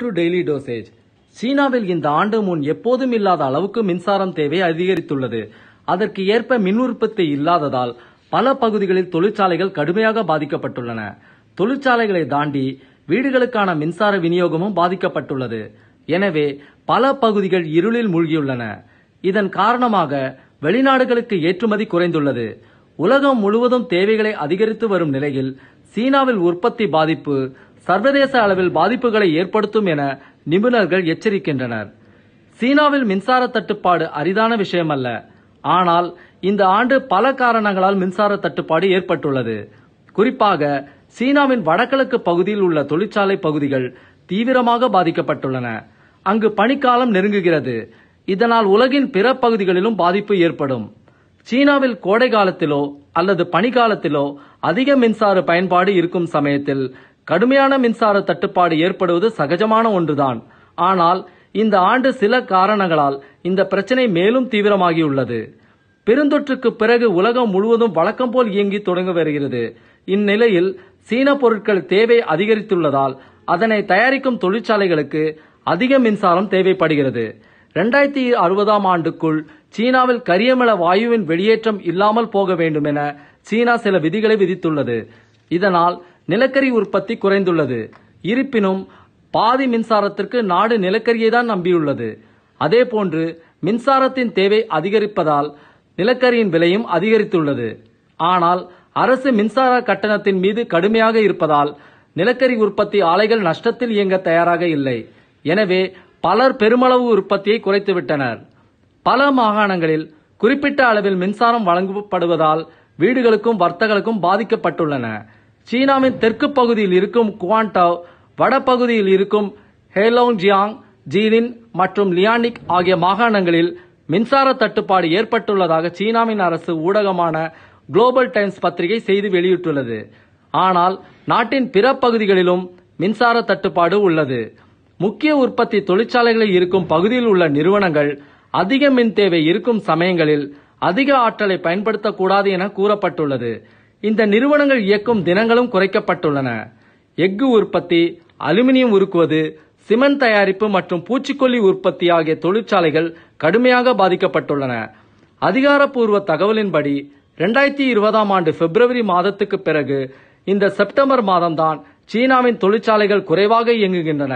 to daily dosage சீனாவில் இந்த ஆண்டு முன் எப்போதும் இல்லாத அளவுக்கு மின்சாரம் தேவை அதிகரித்துள்ளது அதற்கு ஏற்ப மின் உற்பத்தி இல்லாததால் பல பகுதிகளில் தொழிற்சாலைகள் கடுமையாக பாதிக்கப்பட்டுள்ளன தொழிற்சாலைகளை தாண்டி வீடுகளுக்கான மின்சார விநியோகமும் பாதிக்கப்பட்டுள்ளது எனவே பல பகுதிகள் இருளில் மூழ்கியுள்ளன இதன் காரணமாக வெளிநாடுகளுக்கு ஏற்றுமதி குறைந்துள்ளது உலகம் முழுவதும் தேவைகளை அதிகரித்து வரும் நிலையில் சீனாவில் உற்பத்தி பாதிப்பு சர்வதேச அளவில் பாதிப்புகளை ஏற்படுத்தும் என நிபுணர்கள் எச்சரிக்கின்றனர் சீனாவில் மின்சார தட்டுப்பாடு அரிதான விஷயம் அல்ல ஆனால் இந்த ஆண்டு பல காரணங்களால் மின்சார தட்டுப்பாடு ஏற்பட்டுள்ளது குறிப்பாக சீனாவின் வடகிழக்கு பகுதியில் உள்ள தொழிற்சாலை பகுதிகள் தீவிரமாக பாதிக்கப்பட்டுள்ளன அங்கு பனிக்காலம் நெருங்குகிறது இதனால் உலகின் பிற பகுதிகளிலும் பாதிப்பு ஏற்படும் சீனாவில் கோடை காலத்திலோ அல்லது பனிக்காலத்திலோ அதிக மின்சார பயன்பாடு இருக்கும் சமயத்தில் கடுமையான மின்சார தட்டுப்பாடு ஏற்படுவது சகஜமான ஒன்றுதான் ஆனால் இந்த ஆண்டு சில காரணங்களால் இந்த பிரச்சனை மேலும் தீவிரமாகியுள்ளது பெருந்தொற்றுக்கு பிறகு உலகம் முழுவதும் வழக்கம் போல் இயங்கி தொடங்க வருகிறது இந்நிலையில் சீன பொருட்கள் தேவை அதிகரித்துள்ளதால் அதனை தயாரிக்கும் தொழிற்சாலைகளுக்கு அதிக மின்சாரம் தேவைப்படுகிறது இரண்டாயிரத்தி அறுபதாம் ஆண்டுக்குள் சீனாவில் கரியமல வாயுவின் வெளியேற்றம் இல்லாமல் போக வேண்டும் என சீனா சில விதிகளை விதித்துள்ளது இதனால் நிலக்கரி உற்பத்தி குறைந்துள்ளது இருப்பினும் பாதி மின்சாரத்திற்கு நாடு நிலக்கரியை தான் நம்பியுள்ளது அதேபோன்று மின்சாரத்தின் தேவை அதிகரிப்பதால் நிலக்கரியின் விலையும் அதிகரித்துள்ளது ஆனால் அரசு மின்சார கட்டணத்தின் மீது கடுமையாக இருப்பதால் நிலக்கரி உற்பத்தி ஆலைகள் நஷ்டத்தில் இயங்க தயாராக இல்லை எனவே பலர் பெருமளவு உற்பத்தியை குறைத்துவிட்டனர் பல மாகாணங்களில் குறிப்பிட்ட அளவில் மின்சாரம் வழங்கப்படுவதால் வீடுகளுக்கும் வர்த்தகங்களுக்கும் பாதிக்கப்பட்டுள்ளன சீனாவின் தெற்கு பகுதியில் இருக்கும் வட வடபகுதியில் இருக்கும் ஹேலோங்ஜியாங் ஜீலின் மற்றும் லியானிக் ஆகிய மாகாணங்களில் மின்சார தட்டுப்பாடு ஏற்பட்டுள்ளதாக சீனாவின் அரசு ஊடகமான குளோபல் டைம்ஸ் பத்திரிகை செய்து வெளியிட்டுள்ளது ஆனால் நாட்டின் பிற பகுதிகளிலும் மின்சார தட்டுப்பாடு உள்ளது முக்கிய உற்பத்தி தொழிற்சாலைகளில் இருக்கும் பகுதியில் உள்ள நிறுவனங்கள் அதிக மின் தேவை இருக்கும் சமயங்களில் அதிக ஆற்றலை பயன்படுத்தக்கூடாது என கூறப்பட்டுள்ளது இந்த நிறுவனங்கள் இயக்கும் தினங்களும் குறைக்கப்பட்டுள்ளன எஃகு உற்பத்தி அலுமினியம் உருக்குவது சிமெண்ட் தயாரிப்பு மற்றும் பூச்சிக்கொல்லி உற்பத்தி ஆகிய தொழிற்சாலைகள் கடுமையாக பாதிக்கப்பட்டுள்ளன அதிகாரப்பூர்வ தகவலின்படி இரண்டாயிரத்தி இருபதாம் ஆண்டு பிப்ரவரி மாதத்துக்கு பிறகு இந்த செப்டம்பர் மாதம்தான் சீனாவின் தொழிற்சாலைகள் குறைவாக இயங்குகின்றன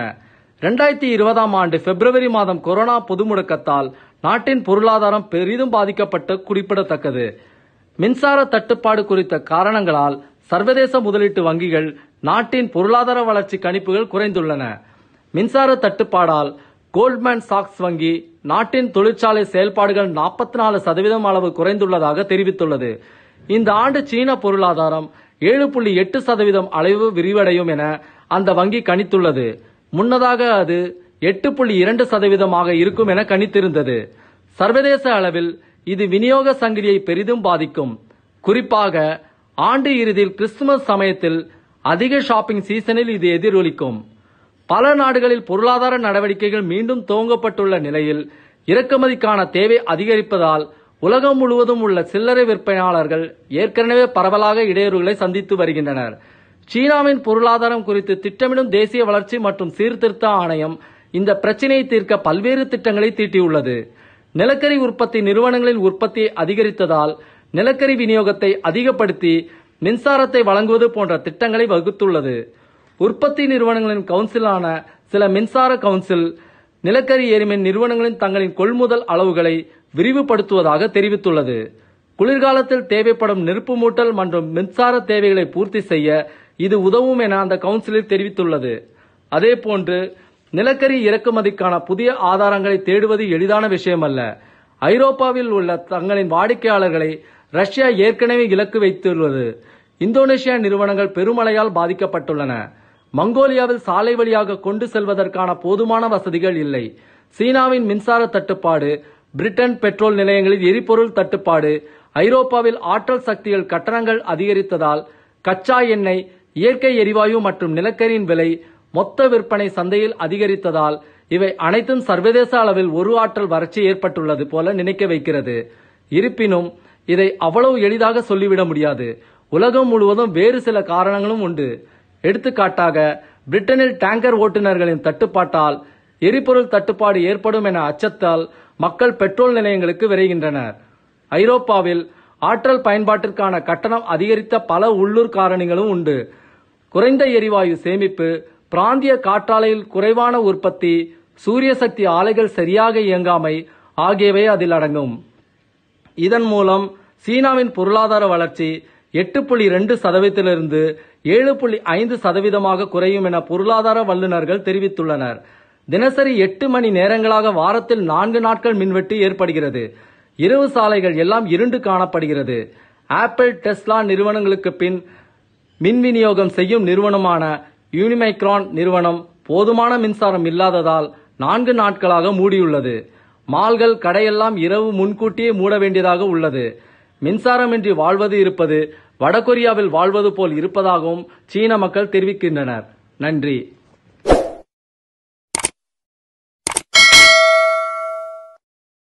இரண்டாயிரத்தி இருபதாம் ஆண்டு பிப்ரவரி மாதம் கொரோனா பொது முடக்கத்தால் நாட்டின் பொருளாதாரம் பெரிதும் பாதிக்கப்பட்டு குறிப்பிடத்தக்கது மின்சார தட்டுப்பாடு குறித்த காரணங்களால் சர்வதேச முதலீட்டு வங்கிகள் நாட்டின் பொருளாதார வளர்ச்சி கணிப்புகள் குறைந்துள்ளன மின்சார தட்டுப்பாடால் கோல்ட்மேன் சாக்ஸ் வங்கி நாட்டின் தொழிற்சாலை செயல்பாடுகள் நாற்பத்தி நாலு சதவீதம் அளவு குறைந்துள்ளதாக தெரிவித்துள்ளது இந்த ஆண்டு சீன பொருளாதாரம் ஏழு புள்ளி எட்டு சதவீதம் அளவு விரிவடையும் என அந்த வங்கி கணித்துள்ளது முன்னதாக அது எட்டு புள்ளி இரண்டு சதவீதமாக இருக்கும் என கணித்திருந்தது சர்வதேச அளவில் இது விநியோக சங்கிலியை பெரிதும் பாதிக்கும் குறிப்பாக ஆண்டு இறுதியில் கிறிஸ்துமஸ் சமயத்தில் அதிக ஷாப்பிங் சீசனில் இது எதிரொலிக்கும் பல நாடுகளில் பொருளாதார நடவடிக்கைகள் மீண்டும் துவங்கப்பட்டுள்ள நிலையில் இறக்குமதிக்கான தேவை அதிகரிப்பதால் உலகம் முழுவதும் உள்ள சில்லறை விற்பனையாளர்கள் ஏற்கனவே பரவலாக இடையூறுகளை சந்தித்து வருகின்றனர் சீனாவின் பொருளாதாரம் குறித்து திட்டமிடும் தேசிய வளர்ச்சி மற்றும் சீர்திருத்த ஆணையம் இந்த பிரச்சினையை தீர்க்க பல்வேறு திட்டங்களை தீட்டியுள்ளது நிலக்கரி உற்பத்தி நிறுவனங்களின் உற்பத்தி அதிகரித்ததால் நிலக்கரி விநியோகத்தை அதிகப்படுத்தி மின்சாரத்தை வழங்குவது போன்ற திட்டங்களை வகுத்துள்ளது உற்பத்தி நிறுவனங்களின் கவுன்சிலான சில மின்சார கவுன்சில் நிலக்கரி எரிமின் நிறுவனங்களின் தங்களின் கொள்முதல் அளவுகளை விரிவுபடுத்துவதாக தெரிவித்துள்ளது குளிர்காலத்தில் தேவைப்படும் நெருப்பு மூட்டல் மற்றும் மின்சார தேவைகளை பூர்த்தி செய்ய இது உதவும் என அந்த கவுன்சிலில் தெரிவித்துள்ளது அதேபோன்று நிலக்கரி இறக்குமதிக்கான புதிய ஆதாரங்களை தேடுவது எளிதான விஷயம் அல்ல ஐரோப்பாவில் உள்ள தங்களின் வாடிக்கையாளர்களை ரஷ்யா ஏற்கனவே இலக்கு வைத்துள்ளது இந்தோனேஷியா நிறுவனங்கள் பெருமழையால் பாதிக்கப்பட்டுள்ளன மங்கோலியாவில் சாலை வழியாக கொண்டு செல்வதற்கான போதுமான வசதிகள் இல்லை சீனாவின் மின்சார தட்டுப்பாடு பிரிட்டன் பெட்ரோல் நிலையங்களில் எரிபொருள் தட்டுப்பாடு ஐரோப்பாவில் ஆற்றல் சக்திகள் கட்டணங்கள் அதிகரித்ததால் கச்சா எண்ணெய் இயற்கை எரிவாயு மற்றும் நிலக்கரியின் விலை மொத்த விற்பனை சந்தையில் அதிகரித்ததால் இவை அனைத்தும் சர்வதேச அளவில் ஒரு ஆற்றல் வறட்சி ஏற்பட்டுள்ளது போல நினைக்க வைக்கிறது இருப்பினும் இதை அவ்வளவு எளிதாக சொல்லிவிட முடியாது உலகம் முழுவதும் வேறு சில காரணங்களும் உண்டு எடுத்துக்காட்டாக பிரிட்டனில் டேங்கர் ஓட்டுநர்களின் தட்டுப்பாட்டால் எரிபொருள் தட்டுப்பாடு ஏற்படும் என அச்சத்தால் மக்கள் பெட்ரோல் நிலையங்களுக்கு விரைகின்றனர் ஐரோப்பாவில் ஆற்றல் பயன்பாட்டிற்கான கட்டணம் அதிகரித்த பல உள்ளூர் காரணிகளும் உண்டு குறைந்த எரிவாயு சேமிப்பு பிராந்திய காற்றாலையில் குறைவான உற்பத்தி சூரிய சக்தி ஆலைகள் சரியாக இயங்காமை ஆகியவை அதில் அடங்கும் இதன் மூலம் சீனாவின் பொருளாதார வளர்ச்சி எட்டு புள்ளி ரெண்டு சதவீதத்திலிருந்து ஏழு புள்ளி ஐந்து சதவீதமாக குறையும் என பொருளாதார வல்லுநர்கள் தெரிவித்துள்ளனர் தினசரி எட்டு மணி நேரங்களாக வாரத்தில் நான்கு நாட்கள் மின்வெட்டு ஏற்படுகிறது இரவு சாலைகள் எல்லாம் இருண்டு காணப்படுகிறது ஆப்பிள் டெஸ்லா நிறுவனங்களுக்கு பின் மின் விநியோகம் செய்யும் நிறுவனமான யூனிமைக்ரான் நிறுவனம் போதுமான மின்சாரம் இல்லாததால் நான்கு நாட்களாக மூடியுள்ளது மால்கள் கடையெல்லாம் இரவு முன்கூட்டியே மூட வேண்டியதாக உள்ளது மின்சாரமின்றி வாழ்வது இருப்பது வடகொரியாவில் வாழ்வது போல் இருப்பதாகவும் சீன மக்கள் தெரிவிக்கின்றனர் நன்றி